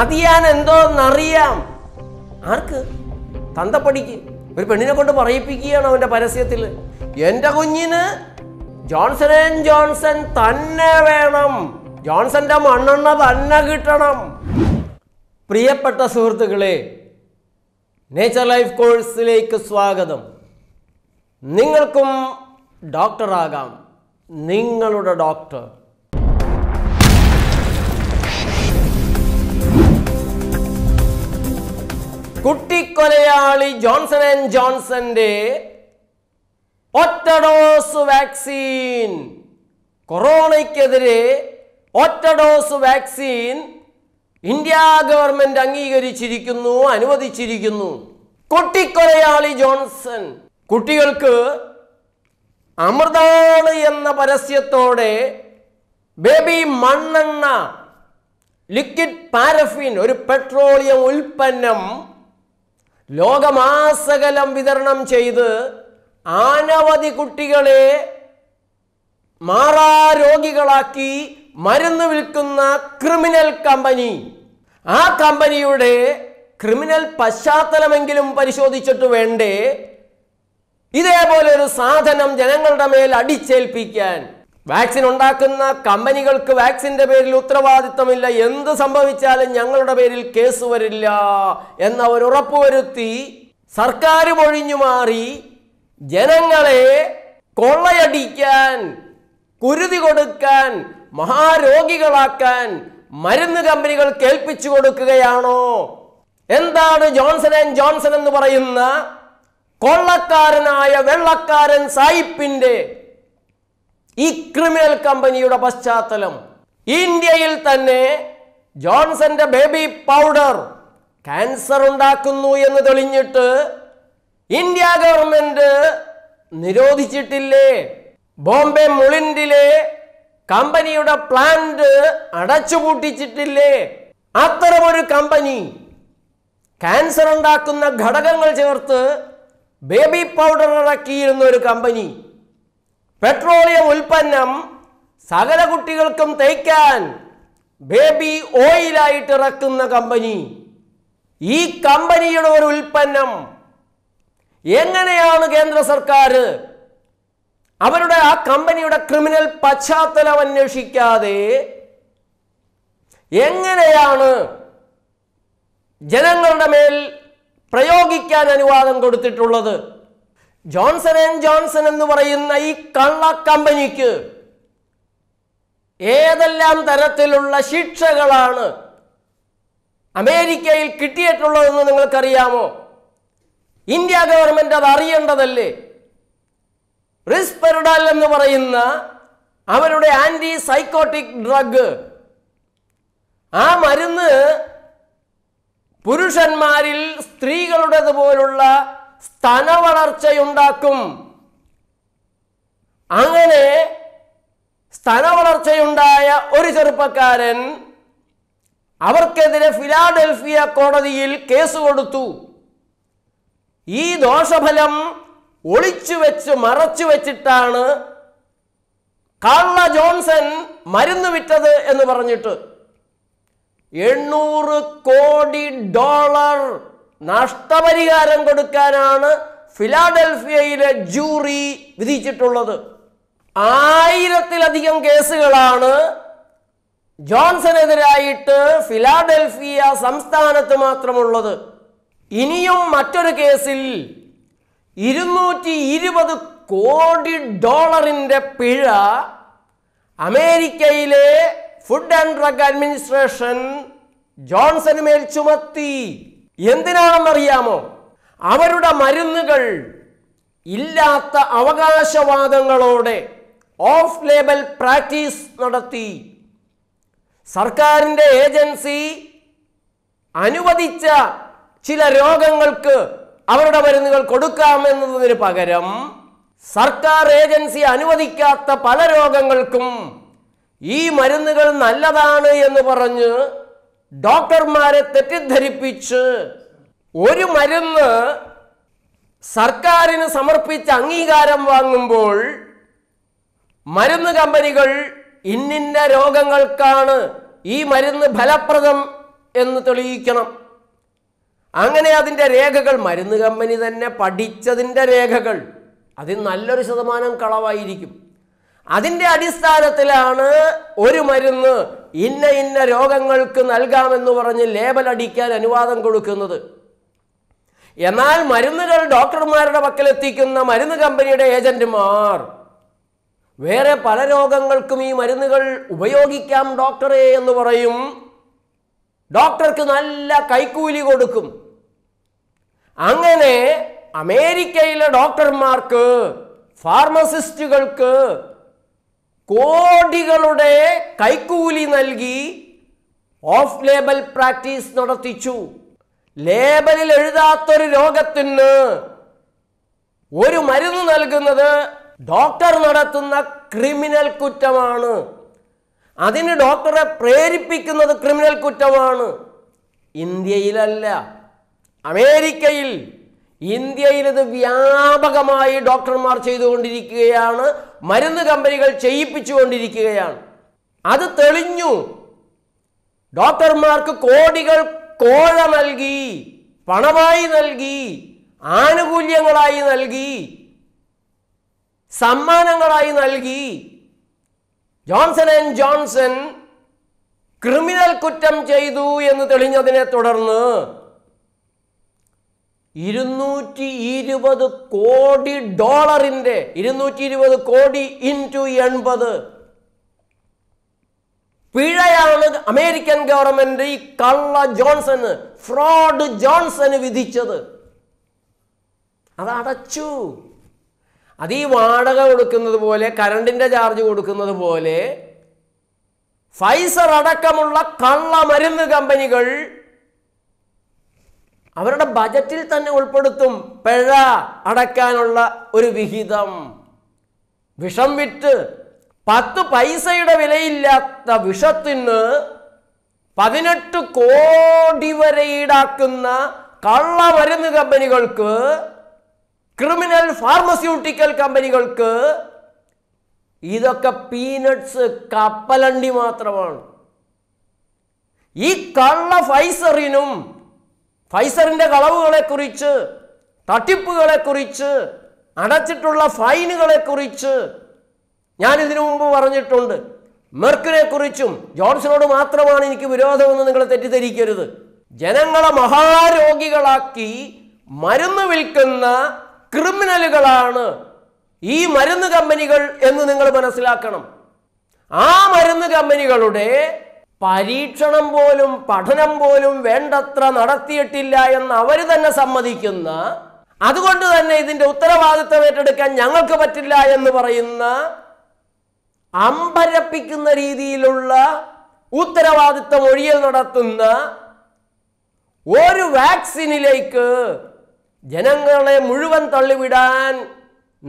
അത് ഞാൻ എന്തോന്നറിയാം ആർക്ക് തന്തപ്പടിക്ക് ഒരു പെണ്ണിനെ കൊണ്ട് പറയിപ്പിക്കുകയാണ് അവൻ്റെ പരസ്യത്തിൽ എൻ്റെ കുഞ്ഞിന് ജോൺസൺ ആൻഡ് ജോൺസൺ തന്നെ വേണം ജോൺസന്റെ മണ്ണെണ്ണ തന്നെ കിട്ടണം പ്രിയപ്പെട്ട സുഹൃത്തുക്കളെ നേച്ചർ ലൈഫ് കോഴ്സിലേക്ക് സ്വാഗതം നിങ്ങൾക്കും ഡോക്ടറാകാം നിങ്ങളുടെ ഡോക്ടർ കുട്ടിക്കൊലയാളി ജോൺസൺ ആൻഡ് ജോൺസന്റെ ഒറ്റഡോസ് വാക്സിൻ കൊറോണയ്ക്കെതിരെ ഒറ്റ ഡോസ് വാക്സിൻ ഇന്ത്യ ഗവൺമെന്റ് അംഗീകരിച്ചിരിക്കുന്നു അനുവദിച്ചിരിക്കുന്നു കുട്ടിക്കൊലയാളി ജോൺസൺ കുട്ടികൾക്ക് അമൃതാണ് എന്ന പരസ്യത്തോടെ ബേബി മണ്ണെണ്ണ ലിക്വിഡ് പാരഫിൻ ഒരു പെട്രോളിയം ഉൽപ്പന്നം ലോകമാസകലം വിതരണം ചെയ്ത് അനവധി കുട്ടികളെ മാറാരോഗികളാക്കി മരുന്ന് വിൽക്കുന്ന ക്രിമിനൽ കമ്പനി ആ കമ്പനിയുടെ ക്രിമിനൽ പശ്ചാത്തലമെങ്കിലും പരിശോധിച്ചിട്ട് വേണ്ടേ ഇതേപോലെ ഒരു സാധനം ജനങ്ങളുടെ മേൽ അടിച്ചേൽപ്പിക്കാൻ വാക്സിൻ ഉണ്ടാക്കുന്ന കമ്പനികൾക്ക് വാക്സിന്റെ പേരിൽ ഉത്തരവാദിത്തമില്ല എന്ത് സംഭവിച്ചാലും ഞങ്ങളുടെ പേരിൽ കേസ് വരില്ല എന്ന ഒരു ഉറപ്പുവരുത്തി സർക്കാർ ഒഴിഞ്ഞു മാറി ജനങ്ങളെ കൊള്ളയടിക്കാൻ കുരുതി കൊടുക്കാൻ മഹാരോഗികളാക്കാൻ മരുന്ന് കമ്പനികൾ കേൾപ്പിച്ചു കൊടുക്കുകയാണോ എന്താണ് ജോൺസൺ ആൻഡ് ജോൺസൺ എന്ന് പറയുന്ന കൊള്ളക്കാരനായ വെള്ളക്കാരൻ സായിപ്പിന്റെ ഈ ക്രിമിനൽ കമ്പനിയുടെ പശ്ചാത്തലം ഇന്ത്യയിൽ തന്നെ ജോൺസന്റെ ബേബി പൗഡർ ക്യാൻസർ ഉണ്ടാക്കുന്നു എന്ന് തെളിഞ്ഞിട്ട് ഇന്ത്യ ഗവൺമെന്റ് നിരോധിച്ചിട്ടില്ലേ ബോംബെ മുളിൻഡിലെ കമ്പനിയുടെ പ്ലാന്റ് അടച്ചുപൂട്ടിച്ചിട്ടില്ലേ അത്തരമൊരു കമ്പനി ക്യാൻസർ ഉണ്ടാക്കുന്ന ഘടകങ്ങൾ ചേർത്ത് ബേബി പൗഡർ ഇറക്കിയിരുന്ന ഒരു കമ്പനി പെട്രോളിയം ഉൽപ്പന്നം സകല കുട്ടികൾക്കും തയ്ക്കാൻ ബേബി ഓയിലായിട്ട് ഇറക്കുന്ന കമ്പനി ഈ കമ്പനിയുടെ ഒരു ഉൽപ്പന്നം എങ്ങനെയാണ് കേന്ദ്ര സർക്കാർ അവരുടെ ആ കമ്പനിയുടെ ക്രിമിനൽ പശ്ചാത്തലം അന്വേഷിക്കാതെ എങ്ങനെയാണ് ജനങ്ങളുടെ മേൽ പ്രയോഗിക്കാൻ അനുവാദം കൊടുത്തിട്ടുള്ളത് ജോൺസൺ ആൻഡ് ജോൺസൺ എന്ന് പറയുന്ന ഈ കള്ള കമ്പനിക്ക് ഏതെല്ലാം തരത്തിലുള്ള ശിക്ഷകളാണ് അമേരിക്കയിൽ കിട്ടിയിട്ടുള്ളതെന്ന് നിങ്ങൾക്കറിയാമോ ഇന്ത്യ ഗവൺമെന്റ് അത് അറിയേണ്ടതല്ലേ റിസ് എന്ന് പറയുന്ന അവരുടെ ആന്റി സൈക്കോട്ടിക് ഡ്രഗ് ആ മരുന്ന് പുരുഷന്മാരിൽ സ്ത്രീകളുടേതുപോലുള്ള സ്തന വളർച്ചയുണ്ടാക്കും അങ്ങനെ സ്തന വളർച്ചയുണ്ടായ ഒരു ചെറുപ്പക്കാരൻ അവർക്കെതിരെ ഫിലാഡൽഫിയ കോടതിയിൽ കേസ് കൊടുത്തു ഈ ദോഷഫലം ഒളിച്ചു വെച്ച് മറച്ചു വെച്ചിട്ടാണ് കാർള ജോൺസൺ മരുന്ന് വിറ്റത് എന്ന് പറഞ്ഞിട്ട് എണ്ണൂറ് കോടി ഡോളർ നഷ്ടപരിഹാരം കൊടുക്കാനാണ് ഫിലാഡൽഫിയയിലെ ജൂറി വിധിച്ചിട്ടുള്ളത് ആയിരത്തിലധികം കേസുകളാണ് ജോൺസണെതിരായിട്ട് ഫിലാഡൽഫിയ സംസ്ഥാനത്ത് മാത്രമുള്ളത് ഇനിയും മറ്റൊരു കേസിൽ ഇരുന്നൂറ്റി ഇരുപത് കോടി ഡോളറിൻ്റെ പിഴ അമേരിക്കയിലെ ഫുഡ് ആൻഡ് ഡ്രഗ് അഡ്മിനിസ്ട്രേഷൻ ജോൺസന് മേൽ ചുമത്തി എന്തിനാണെന്നറിയാമോ അവരുടെ മരുന്നുകൾ ഇല്ലാത്ത അവകാശവാദങ്ങളോടെ ഓഫ് ലേബൽ പ്രാക്ടീസ് നടത്തി സർക്കാരിൻ്റെ ഏജൻസി അനുവദിച്ച ചില രോഗങ്ങൾക്ക് അവരുടെ മരുന്നുകൾ കൊടുക്കാമെന്നതിന് പകരം സർക്കാർ ഏജൻസി അനുവദിക്കാത്ത പല രോഗങ്ങൾക്കും ഈ മരുന്നുകൾ നല്ലതാണ് എന്ന് പറഞ്ഞ് ഡോക്ടർമാരെ തെറ്റിദ്ധരിപ്പിച്ച് ഒരു മരുന്ന് സർക്കാരിന് സമർപ്പിച്ച് അംഗീകാരം വാങ്ങുമ്പോൾ മരുന്ന് കമ്പനികൾ ഇന്നിന്ന രോഗങ്ങൾക്കാണ് ഈ മരുന്ന് ഫലപ്രദം എന്ന് തെളിയിക്കണം അങ്ങനെ അതിൻ്റെ രേഖകൾ മരുന്ന് കമ്പനി തന്നെ പഠിച്ചതിൻ്റെ രേഖകൾ അതിൽ നല്ലൊരു ശതമാനം കളവായിരിക്കും അതിൻ്റെ അടിസ്ഥാനത്തിലാണ് ഒരു മരുന്ന് ഇന്ന ഇന്ന രോഗങ്ങൾക്ക് നൽകാമെന്ന് പറഞ്ഞ് ലേബൽ അടിക്കാൻ അനുവാദം കൊടുക്കുന്നത് എന്നാൽ മരുന്നുകൾ ഡോക്ടർമാരുടെ പക്കലെത്തിക്കുന്ന മരുന്ന് കമ്പനിയുടെ ഏജന്റുമാർ വേറെ പല രോഗങ്ങൾക്കും ഈ മരുന്നുകൾ ഉപയോഗിക്കാം ഡോക്ടറെ എന്ന് പറയും ഡോക്ടർക്ക് നല്ല കൈക്കൂലി കൊടുക്കും അങ്ങനെ അമേരിക്കയിലെ ഡോക്ടർമാർക്ക് ഫാർമസിസ്റ്റുകൾക്ക് കോടികളുടെ കൈക്കൂലി നൽകി ഓഫ് ലേബൽ പ്രാക്ടീസ് നടത്തിച്ചു ലേബലിൽ എഴുതാത്തൊരു രോഗത്തിന് ഒരു മരുന്ന് നൽകുന്നത് ഡോക്ടർ നടത്തുന്ന ക്രിമിനൽ കുറ്റമാണ് അതിന് ഡോക്ടറെ പ്രേരിപ്പിക്കുന്നത് ക്രിമിനൽ കുറ്റമാണ് ഇന്ത്യയിലല്ല അമേരിക്കയിൽ ഇന്ത്യയിൽ ഇത് വ്യാപകമായി ഡോക്ടർമാർ ചെയ്തുകൊണ്ടിരിക്കുകയാണ് മരുന്ന് കമ്പനികൾ ചെയ്യിപ്പിച്ചുകൊണ്ടിരിക്കുകയാണ് അത് തെളിഞ്ഞു ഡോക്ടർമാർക്ക് കോടികൾ കോഴ നൽകി പണമായി നൽകി ആനുകൂല്യങ്ങളായി നൽകി സമ്മാനങ്ങളായി നൽകി ജോൺസൺ ആൻഡ് ജോൺസൺ ക്രിമിനൽ കുറ്റം ചെയ്തു എന്ന് തെളിഞ്ഞതിനെ തുടർന്ന് ഇരുന്നൂറ്റി ഇരുപത് കോടി ഡോളറിന്റെ ഇരുന്നൂറ്റി ഇരുപത് കോടി ഇൻറ്റു എൺപത് പിഴയാണ് അമേരിക്കൻ ഗവൺമെന്റ് ഈ കള്ള ജോൺസന് ഫ്രോഡ് ജോൺസന് വിധിച്ചത് അതടച്ചു അടച്ചു അത് ഈ വാടക കൊടുക്കുന്നത് പോലെ കരണ്ടിന്റെ ചാർജ് കൊടുക്കുന്നത് പോലെ ഫൈസർ അടക്കമുള്ള കള്ള മരുന്ന് കമ്പനികൾ അവരുടെ ബജറ്റിൽ തന്നെ ഉൾപ്പെടുത്തും പിഴ അടയ്ക്കാനുള്ള ഒരു വിഹിതം വിഷം വിറ്റ് പത്ത് പൈസയുടെ വിലയില്ലാത്ത വിഷത്തിന് പതിനെട്ട് കോടി വരെ ഈടാക്കുന്ന കള്ളമരുന്ന് കമ്പനികൾക്ക് ക്രിമിനൽ ഫാർമസ്യൂട്ടിക്കൽ കമ്പനികൾക്ക് ഇതൊക്കെ പീനട്സ് കപ്പലണ്ടി മാത്രമാണ് ഈ കള്ള ഫൈസറിനും ഫൈസറിൻ്റെ കളവുകളെക്കുറിച്ച് തട്ടിപ്പുകളെക്കുറിച്ച് അടച്ചിട്ടുള്ള ഫൈനുകളെക്കുറിച്ച് ഞാൻ ഇതിനു മുമ്പ് പറഞ്ഞിട്ടുണ്ട് മെർക്കിനെക്കുറിച്ചും ജോൺസണോട് മാത്രമാണ് എനിക്ക് വിരോധമെന്ന് നിങ്ങൾ തെറ്റിദ്ധരിക്കരുത് ജനങ്ങളെ മഹാരോഗികളാക്കി മരുന്ന് വിൽക്കുന്ന ക്രിമിനലുകളാണ് ഈ മരുന്ന് കമ്പനികൾ എന്ന് നിങ്ങൾ മനസ്സിലാക്കണം ആ മരുന്ന് കമ്പനികളുടെ പരീക്ഷണം പോലും പഠനം പോലും വേണ്ടത്ര നടത്തിയിട്ടില്ല എന്ന് അവർ തന്നെ സമ്മതിക്കുന്ന അതുകൊണ്ട് തന്നെ ഇതിൻ്റെ ഉത്തരവാദിത്തം ഏറ്റെടുക്കാൻ ഞങ്ങൾക്ക് പറ്റില്ല എന്ന് പറയുന്ന അമ്പരപ്പിക്കുന്ന രീതിയിലുള്ള ഉത്തരവാദിത്തം ഒഴിയൽ നടത്തുന്ന ഒരു വാക്സിനിലേക്ക് ജനങ്ങളെ മുഴുവൻ തള്ളിവിടാൻ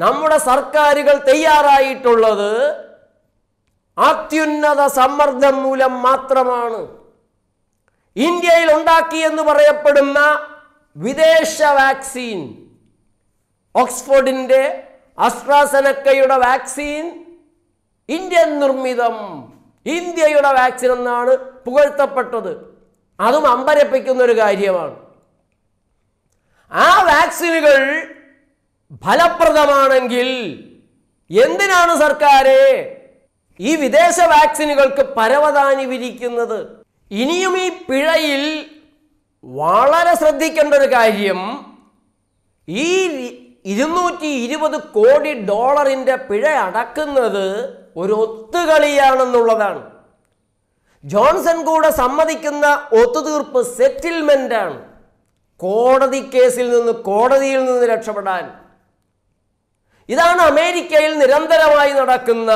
നമ്മുടെ സർക്കാരുകൾ തയ്യാറായിട്ടുള്ളത് അത്യുന്നത സമ്മർദ്ദം മൂലം മാത്രമാണ് ഇന്ത്യയിൽ ഉണ്ടാക്കിയെന്ന് പറയപ്പെടുന്ന വിദേശ വാക്സിൻ ഓക്സ്ഫോർഡിൻ്റെ അസ്ട്രാസനക്കയുടെ വാക്സിൻ ഇന്ത്യൻ നിർമ്മിതം ഇന്ത്യയുടെ വാക്സിൻ എന്നാണ് പുകഴ്ത്തപ്പെട്ടത് അതും അമ്പരപ്പിക്കുന്ന ഒരു കാര്യമാണ് ആ വാക്സിനുകൾ ഫലപ്രദമാണെങ്കിൽ എന്തിനാണ് സർക്കാരെ ഈ വിദേശ വാക്സിനുകൾക്ക് പരവതാനി വിരിക്കുന്നത് ഇനിയും ഈ പിഴയിൽ വളരെ ശ്രദ്ധിക്കേണ്ട ഒരു കാര്യം ഈ ഇരുന്നൂറ്റി ഇരുപത് കോടി ഡോളറിൻ്റെ പിഴ അടക്കുന്നത് ഒരു ഒത്തുകളിയാണെന്നുള്ളതാണ് ജോൺസൺ കൂടെ സമ്മതിക്കുന്ന ഒത്തുതീർപ്പ് സെറ്റിൽമെൻ്റാണ് കോടതി കേസിൽ നിന്ന് കോടതിയിൽ നിന്ന് രക്ഷപ്പെടാൻ ഇതാണ് അമേരിക്കയിൽ നിരന്തരമായി നടക്കുന്ന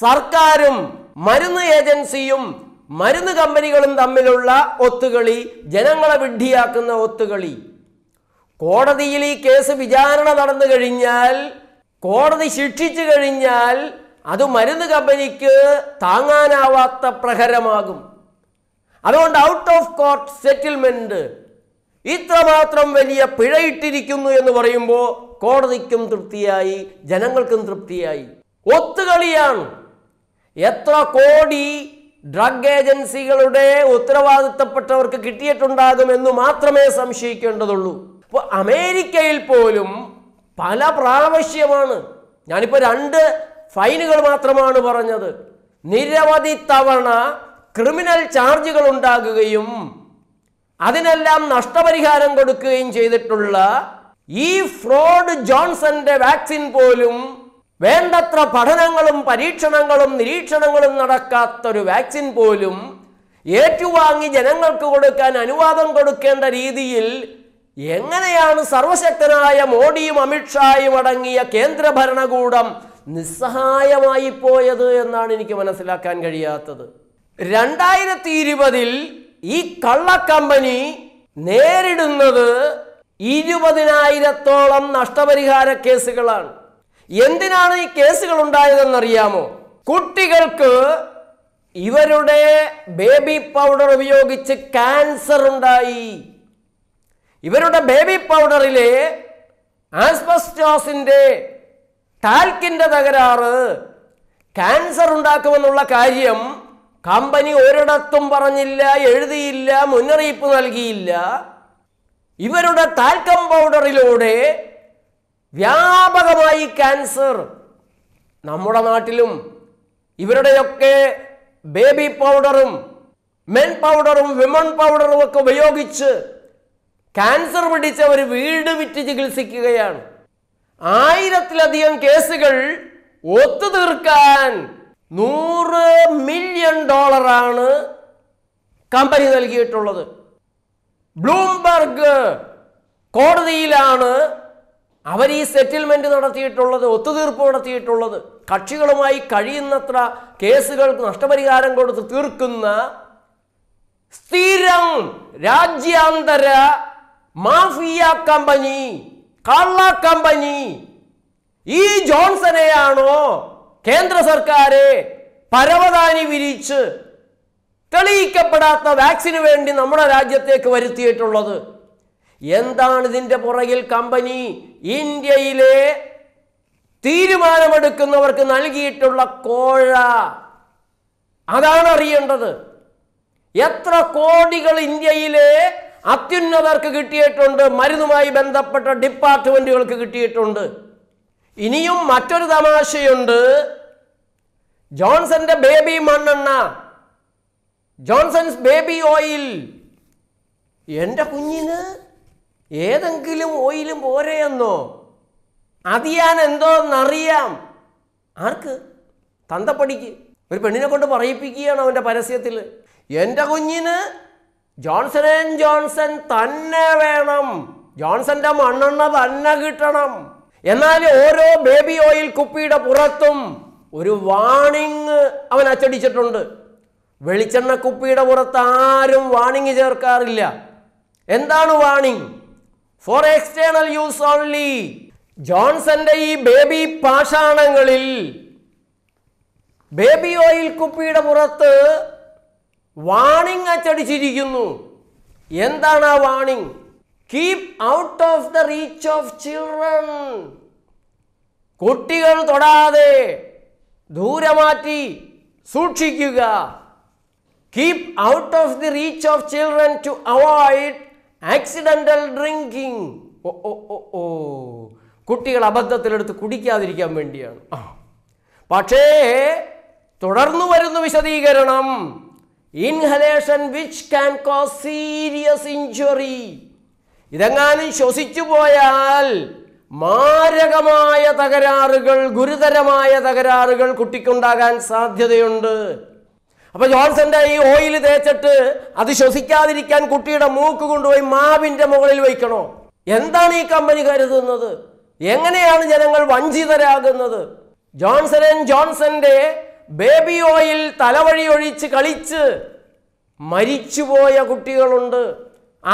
സർക്കാരും മരുന്ന് ഏജൻസിയും മരുന്ന് കമ്പനികളും തമ്മിലുള്ള ഒത്തുകളി ജനങ്ങളെ വിഡ്ഢിയാക്കുന്ന ഒത്തുകളി കോടതിയിൽ ഈ കേസ് വിചാരണ നടന്നു കഴിഞ്ഞാൽ കോടതി ശിക്ഷിച്ചു കഴിഞ്ഞാൽ അത് മരുന്ന് കമ്പനിക്ക് താങ്ങാനാവാത്ത പ്രഹരമാകും അതുകൊണ്ട് ഔട്ട് ഓഫ് കോർട്ട് സെറ്റിൽമെൻറ്റ് ഇത്രമാത്രം വലിയ പിഴയിട്ടിരിക്കുന്നു എന്ന് പറയുമ്പോൾ കോടതിക്കും തൃപ്തിയായി ജനങ്ങൾക്കും തൃപ്തിയായി ഒത്തുകളിയാണ് എത്ര കോടി ഡ്രഗ് ഏജൻസികളുടെ ഉത്തരവാദിത്തപ്പെട്ടവർക്ക് കിട്ടിയിട്ടുണ്ടാകുമെന്ന് മാത്രമേ സംശയിക്കേണ്ടതുള്ളൂ ഇപ്പോൾ അമേരിക്കയിൽ പോലും പല പ്രാവശ്യമാണ് ഞാനിപ്പോ രണ്ട് ഫൈനുകൾ മാത്രമാണ് പറഞ്ഞത് നിരവധി തവണ ക്രിമിനൽ ചാർജുകൾ ഉണ്ടാകുകയും അതിനെല്ലാം നഷ്ടപരിഹാരം കൊടുക്കുകയും ചെയ്തിട്ടുള്ള ഈ ഫ്രോഡ് ജോൺസന്റെ വാക്സിൻ പോലും വേണ്ടത്ര പഠനങ്ങളും പരീക്ഷണങ്ങളും നിരീക്ഷണങ്ങളും നടക്കാത്തൊരു വാക്സിൻ പോലും ഏറ്റുവാങ്ങി ജനങ്ങൾക്ക് കൊടുക്കാൻ അനുവാദം കൊടുക്കേണ്ട രീതിയിൽ എങ്ങനെയാണ് സർവശക്തനായ മോഡിയും അമിത്ഷായും അടങ്ങിയ കേന്ദ്ര ഭരണകൂടം നിസ്സഹായമായി പോയത് എന്നാണ് എനിക്ക് മനസ്സിലാക്കാൻ കഴിയാത്തത് രണ്ടായിരത്തി ഇരുപതിൽ ഈ കള്ളക്കമ്പനി നേരിടുന്നത് ഇരുപതിനായിരത്തോളം നഷ്ടപരിഹാര കേസുകളാണ് എന്തിനാണ് ഈ കേസുകൾ ഉണ്ടായതെന്നറിയാമോ കുട്ടികൾക്ക് ഇവരുടെ ബേബി പൗഡർ ഉപയോഗിച്ച് ക്യാൻസർ ഉണ്ടായി ഇവരുടെ ബേബി പൗഡറിലെ ആസ്ബസ്റ്റോസിൻ്റെ ടാൽക്കിൻ്റെ തകരാറ് ക്യാൻസർ ഉണ്ടാക്കുമെന്നുള്ള കാര്യം കമ്പനി ഒരിടത്തും പറഞ്ഞില്ല എഴുതിയില്ല മുന്നറിയിപ്പ് നൽകിയില്ല ഇവരുടെ താൽക്കം പൗഡറിലൂടെ വ്യാപകമായി ക്യാൻസർ നമ്മുടെ നാട്ടിലും ഇവരുടെയൊക്കെ ബേബി പൗഡറും മെൻ പൗഡറും വിമൺ പൗഡറും ഒക്കെ ഉപയോഗിച്ച് ക്യാൻസർ പിടിച്ച ഒരു വീട് വിറ്റ് ചികിത്സിക്കുകയാണ് ആയിരത്തിലധികം കേസുകൾ ഒത്തുതീർക്കാൻ നൂറ് മില്യൺ ഡോളറാണ് കമ്പനി നൽകിയിട്ടുള്ളത് ബ്ലൂംബർഗ് കോടതിയിലാണ് അവർ ഈ സെറ്റിൽമെൻറ്റ് നടത്തിയിട്ടുള്ളത് ഒത്തുതീർപ്പ് നടത്തിയിട്ടുള്ളത് കക്ഷികളുമായി കഴിയുന്നത്ര കേസുകൾക്ക് നഷ്ടപരിഹാരം കൊടുത്ത് തീർക്കുന്ന സ്ഥിരം രാജ്യാന്തര മാഫിയ കമ്പനി കള്ള കമ്പനി ഈ ജോൺസനെയാണോ കേന്ദ്ര സർക്കാരെ പരവതാനി വിരിച്ച് തെളിയിക്കപ്പെടാത്ത വാക്സിന് വേണ്ടി നമ്മുടെ രാജ്യത്തേക്ക് വരുത്തിയിട്ടുള്ളത് എന്താണ് ഇതിൻ്റെ പുറകിൽ കമ്പനി ഇന്ത്യയിലെ തീരുമാനമെടുക്കുന്നവർക്ക് നൽകിയിട്ടുള്ള കോഴ അതാണ് അറിയേണ്ടത് എത്ര കോടികൾ ഇന്ത്യയിലെ അത്യുന്നതർക്ക് കിട്ടിയിട്ടുണ്ട് മരുന്നുമായി ബന്ധപ്പെട്ട ഡിപ്പാർട്ട്മെൻറ്റുകൾക്ക് കിട്ടിയിട്ടുണ്ട് ഇനിയും മറ്റൊരു തമാശയുണ്ട് ജോൺസന്റെ ബേബി മണ്ണെണ്ണ ജോൺസൺസ് ബേബി ഓയിൽ എൻ്റെ കുഞ്ഞിന് ഏതെങ്കിലും ഓയിലും പോരെയെന്നോ അതിയാൻ എന്തോന്നറിയാം ആർക്ക് തന്തപ്പടിക്ക് ഒരു പെണ്ണിനെ കൊണ്ട് പറയിപ്പിക്കുകയാണ് അവൻ്റെ പരസ്യത്തിൽ എൻ്റെ കുഞ്ഞിന് ജോൺസൺ ആൻഡ് ജോൺസൺ തന്നെ വേണം ജോൺസന്റെ മണ്ണെണ്ണ തന്നെ കിട്ടണം എന്നാൽ ഓരോ ബേബി ഓയിൽ കുപ്പിയുടെ പുറത്തും ഒരു വാണിങ് അവൻ അച്ചടിച്ചിട്ടുണ്ട് വെളിച്ചെണ്ണ കുപ്പിയുടെ പുറത്ത് ആരും വാണിങ് ചേർക്കാറില്ല എന്താണ് വാണിങ് ഫോർ എക്സ്റ്റേണൽ യൂസ് ഓൺലി ജോൺസന്റെ ഈ ബേബി പാഷാണങ്ങളിൽ ബേബി ഓയിൽ കുപ്പിയുടെ പുറത്ത് വാണിംഗ് അച്ചടിച്ചിരിക്കുന്നു എന്താണ് ആ warning keep out of the reach of children കുട്ടികൾ തൊടാതെ ദൂരമാറ്റി സൂക്ഷിക്കുക keep out of the reach of children to avoid accidental drinking oh oh oh oh കുട്ടികൾ അബദ്ധത്തിലെടുത്ത് കുടിക്കാതിരിക്കാൻ വേണ്ടിയാണ് പക്ഷേ തുടർന്നു വരുന്ന വിശദീകരണം inhalation which can cause serious injury ഇതെങ്ങാനും ശ്വസിച്ചു പോയാൽ മാരകമായ തകരാറുകൾ ഗുരുതരമായ തകരാറുകൾ കുട്ടിക്കുണ്ടാകാൻ സാധ്യതയുണ്ട് അപ്പോൾ ജോൺസന്റെ ഈ ഓയിൽ തേച്ചിട്ട് അത് ശ്വസിക്കാതിരിക്കാൻ കുട്ടിയുടെ മൂക്ക് കൊണ്ടുപോയി മാവിൻ്റെ മുകളിൽ വയ്ക്കണോ എന്താണ് ഈ കമ്പനി കരുതുന്നത് എങ്ങനെയാണ് ജനങ്ങൾ വഞ്ചിതരാകുന്നത് ജോൺസൺ ആൻഡ് ജോൺസന്റെ ബേബി ഓയിൽ തലവഴി ഒഴിച്ച് കളിച്ച് മരിച്ചുപോയ കുട്ടികളുണ്ട്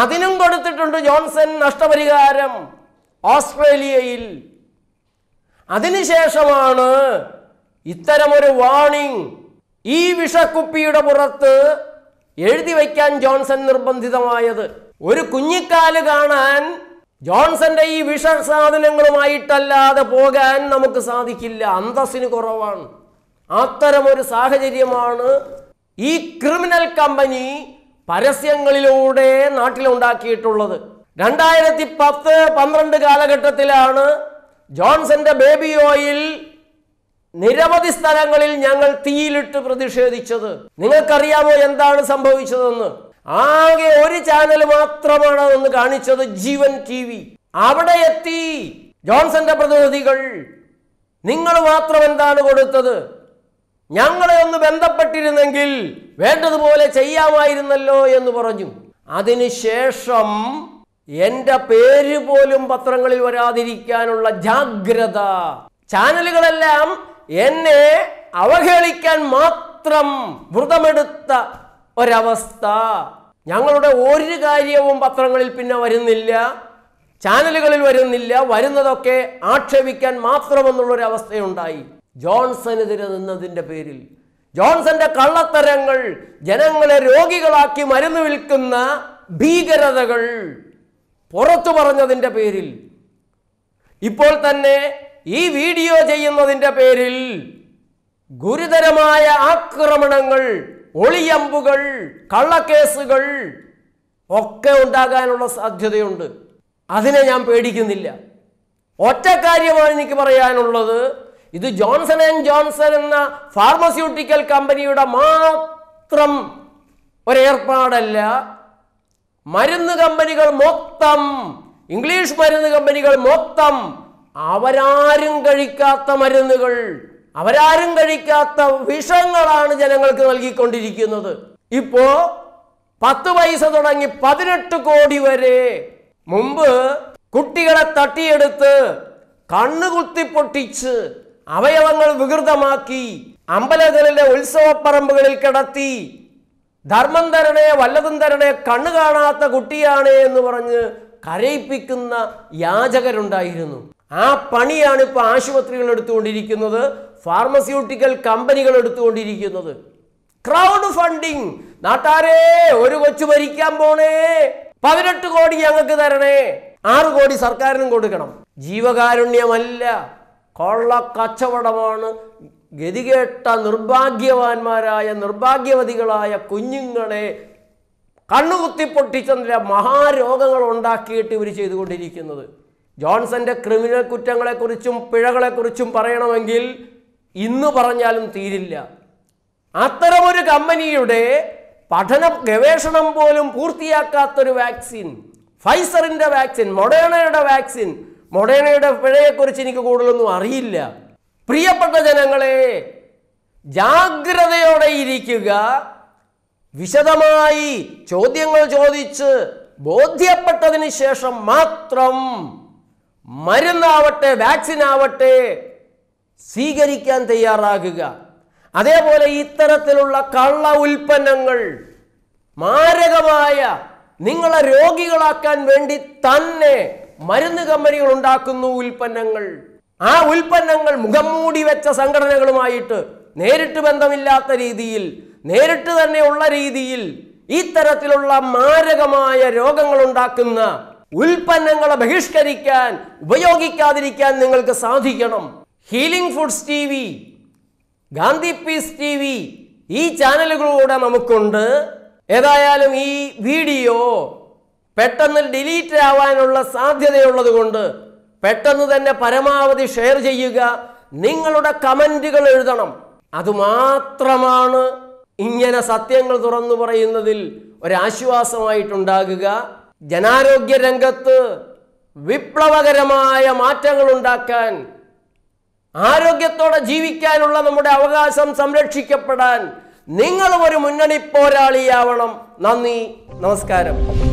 അതിനും കൊടുത്തിട്ടുണ്ട് ജോൺസൺ നഷ്ടപരിഹാരം ഓസ്ട്രേലിയയിൽ അതിനുശേഷമാണ് ഇത്തരമൊരു വാണിംഗ് ഈ വിഷക്കുപ്പിയുടെ പുറത്ത് എഴുതി വയ്ക്കാൻ ജോൺസൺ നിർബന്ധിതമായത് ഒരു കുഞ്ഞിക്കാല് കാണാൻ ജോൺസന്റെ ഈ വിഷ സാധനങ്ങളുമായിട്ടല്ലാതെ പോകാൻ നമുക്ക് സാധിക്കില്ല അന്തസ്സിന് കുറവാണ് അത്തരമൊരു സാഹചര്യമാണ് ഈ ക്രിമിനൽ കമ്പനി പരസ്യങ്ങളിലൂടെ നാട്ടിലുണ്ടാക്കിയിട്ടുള്ളത് രണ്ടായിരത്തി പത്ത് പന്ത്രണ്ട് കാലഘട്ടത്തിലാണ് ജോൺസന്റെ ബേബി ഓയിൽ നിരവധി സ്ഥലങ്ങളിൽ ഞങ്ങൾ തീയിലിട്ട് പ്രതിഷേധിച്ചത് നിങ്ങൾക്കറിയാമോ എന്താണ് സംഭവിച്ചതെന്ന് ആകെ ഒരു ചാനൽ മാത്രമാണ് അതൊന്ന് കാണിച്ചത് ജീവൻ ടി വി അവിടെ എത്തി ജോൺസന്റെ പ്രതിനിധികൾ നിങ്ങൾ മാത്രം എന്താണ് കൊടുത്തത് ഞങ്ങളെ ഒന്ന് ബന്ധപ്പെട്ടിരുന്നെങ്കിൽ വേണ്ടതുപോലെ ചെയ്യാമായിരുന്നല്ലോ എന്ന് പറഞ്ഞു അതിനുശേഷം എന്റെ പേര് പോലും പത്രങ്ങളിൽ വരാതിരിക്കാനുള്ള ജാഗ്രത ചാനലുകളെല്ലാം എന്നെ അവഹേളിക്കാൻ മാത്രം വ്രതമെടുത്ത ഒരവസ്ഥ ഞങ്ങളുടെ ഒരു കാര്യവും പത്രങ്ങളിൽ പിന്നെ വരുന്നില്ല ചാനലുകളിൽ വരുന്നില്ല വരുന്നതൊക്കെ ആക്ഷേപിക്കാൻ മാത്രമെന്നുള്ളൊരവസ്ഥയുണ്ടായി അവസ്ഥയുണ്ടായി ജോൺസനെതിരെ നിന്നതിൻ്റെ പേരിൽ ജോൺസന്റെ കള്ളത്തരങ്ങൾ ജനങ്ങളെ രോഗികളാക്കി മരുന്ന് വിൽക്കുന്ന ഭീകരതകൾ പുറത്തു പറഞ്ഞതിൻ്റെ പേരിൽ ഇപ്പോൾ തന്നെ ഈ വീഡിയോ ചെയ്യുന്നതിൻ്റെ പേരിൽ ഗുരുതരമായ ആക്രമണങ്ങൾ ഒളിയമ്പുകൾ കള്ളക്കേസുകൾ ഒക്കെ ഉണ്ടാകാനുള്ള സാധ്യതയുണ്ട് അതിനെ ഞാൻ പേടിക്കുന്നില്ല ഒറ്റ കാര്യമാണ് എനിക്ക് പറയാനുള്ളത് ഇത് ജോൺസൺ ആൻഡ് ജോൺസൺ എന്ന ഫാർമസ്യൂട്ടിക്കൽ കമ്പനിയുടെ മാത്രം ഒരേർപ്പാടല്ല മരുന്ന് കമ്പനികൾ മൊത്തം ഇംഗ്ലീഷ് മരുന്ന് കമ്പനികൾ മൊത്തം അവരാരും കഴിക്കാത്ത മരുന്നുകൾ അവരാരും കഴിക്കാത്ത വിഷങ്ങളാണ് ജനങ്ങൾക്ക് നൽകിക്കൊണ്ടിരിക്കുന്നത് ഇപ്പോ പത്ത് പൈസ തുടങ്ങി പതിനെട്ട് കോടി വരെ മുമ്പ് കുട്ടികളെ തട്ടിയെടുത്ത് കണ്ണുകുത്തി പൊട്ടിച്ച് അവയവങ്ങൾ വികൃതമാക്കി അമ്പലങ്ങളിലെ ഉത്സവപ്പറമ്പുകളിൽ കിടത്തി ധർമ്മം തരണേ വല്ലതും തരണേ കണ്ണു കാണാത്ത കുട്ടിയാണ് എന്ന് പറഞ്ഞ് കരയിപ്പിക്കുന്ന യാചകരുണ്ടായിരുന്നു ആ പണിയാണ് ഇപ്പോൾ ആശുപത്രികൾ എടുത്തുകൊണ്ടിരിക്കുന്നത് ഫാർമസ്യൂട്ടിക്കൽ കമ്പനികൾ എടുത്തുകൊണ്ടിരിക്കുന്നത് ക്രൗഡ് ഫണ്ടിങ് നാട്ടാരേ ഒരു കൊച്ചു ഭരിക്കാൻ പോണേ പതിനെട്ട് കോടി ഞങ്ങൾക്ക് തരണേ ആറ് കോടി സർക്കാരിനും കൊടുക്കണം ജീവകാരുണ്യമല്ല കൊള്ള കച്ചവടമാണ് ഗതികേട്ട നിർഭാഗ്യവാന്മാരായ നിർഭാഗ്യവതികളായ കുഞ്ഞുങ്ങളെ കണ്ണുകുത്തി പൊട്ടിച്ചെന്ന മഹാരോഗങ്ങൾ ഉണ്ടാക്കിയിട്ട് ഇവർ ചെയ്തുകൊണ്ടിരിക്കുന്നത് ജോൺസന്റെ ക്രിമിനൽ കുറ്റങ്ങളെക്കുറിച്ചും പിഴകളെക്കുറിച്ചും പറയണമെങ്കിൽ ഇന്ന് പറഞ്ഞാലും തീരില്ല അത്തരമൊരു കമ്പനിയുടെ പഠന ഗവേഷണം പോലും പൂർത്തിയാക്കാത്തൊരു വാക്സിൻ ഫൈസറിന്റെ വാക്സിൻ മൊഡേണയുടെ വാക്സിൻ മൊഡേണയുടെ പിഴയെക്കുറിച്ച് എനിക്ക് കൂടുതലൊന്നും അറിയില്ല പ്രിയപ്പെട്ട ജനങ്ങളെ ജാഗ്രതയോടെ ഇരിക്കുക വിശദമായി ചോദ്യങ്ങൾ ചോദിച്ച് ബോധ്യപ്പെട്ടതിന് ശേഷം മാത്രം മരുന്നാവട്ടെ വാക്സിൻ ആവട്ടെ സ്വീകരിക്കാൻ തയ്യാറാകുക അതേപോലെ ഇത്തരത്തിലുള്ള കള്ള ഉൽപ്പന്നങ്ങൾ മാരകമായ നിങ്ങളെ രോഗികളാക്കാൻ വേണ്ടി തന്നെ മരുന്ന് കമ്പനികൾ ഉണ്ടാക്കുന്നു ഉൽപ്പന്നങ്ങൾ ആ ഉൽപ്പന്നങ്ങൾ മുഖം മൂടി വെച്ച സംഘടനകളുമായിട്ട് നേരിട്ട് ബന്ധമില്ലാത്ത രീതിയിൽ നേരിട്ട് തന്നെയുള്ള രീതിയിൽ ഇത്തരത്തിലുള്ള മാരകമായ രോഗങ്ങൾ ഉണ്ടാക്കുന്ന ഉൽപ്പന്നങ്ങളെ ബഹിഷ്കരിക്കാൻ ഉപയോഗിക്കാതിരിക്കാൻ നിങ്ങൾക്ക് സാധിക്കണം healing foods T V Gandhi peace T V ഈ ചാനലുകളിലൂടെ നമുക്കുണ്ട് ഏതായാലും ഈ വീഡിയോ പെട്ടെന്ന് ഡിലീറ്റ് ആവാനുള്ള സാധ്യതയുള്ളതുകൊണ്ട് പെട്ടെന്ന് തന്നെ പരമാവധി ഷെയർ ചെയ്യുക നിങ്ങളുടെ കമൻറ്റുകൾ എഴുതണം അതുമാത്രമാണ് ഇങ്ങനെ സത്യങ്ങൾ തുറന്നു പറയുന്നതിൽ ഒരാശ്വാസമായിട്ടുണ്ടാകുക ജനാരോഗ്യ രംഗത്ത് വിപ്ലവകരമായ മാറ്റങ്ങൾ ഉണ്ടാക്കാൻ ആരോഗ്യത്തോടെ ജീവിക്കാനുള്ള നമ്മുടെ അവകാശം സംരക്ഷിക്കപ്പെടാൻ നിങ്ങളും ഒരു മുന്നണി പോരാളിയാവണം നന്ദി നമസ്കാരം